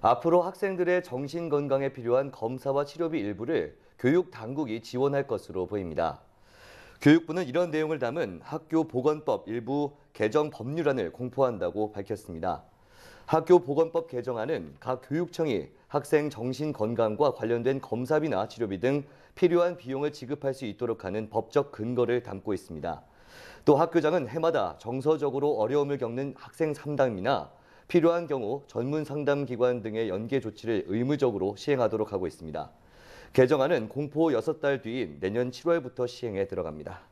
앞으로 학생들의 정신 건강에 필요한 검사와 치료비 일부를 교육 당국이 지원할 것으로 보입니다. 교육부는 이런 내용을 담은 학교 보건법 일부 개정 법률안을 공포한다고 밝혔습니다. 학교 보건법 개정안은 각 교육청이 학생 정신 건강과 관련된 검사비나 치료비 등 필요한 비용을 지급할 수 있도록 하는 법적 근거를 담고 있습니다. 또 학교장은 해마다 정서적으로 어려움을 겪는 학생 상담이나 필요한 경우 전문 상담 기관 등의 연계 조치를 의무적으로 시행하도록 하고 있습니다. 개정안은 공포 6달 뒤인 내년 7월부터 시행에 들어갑니다.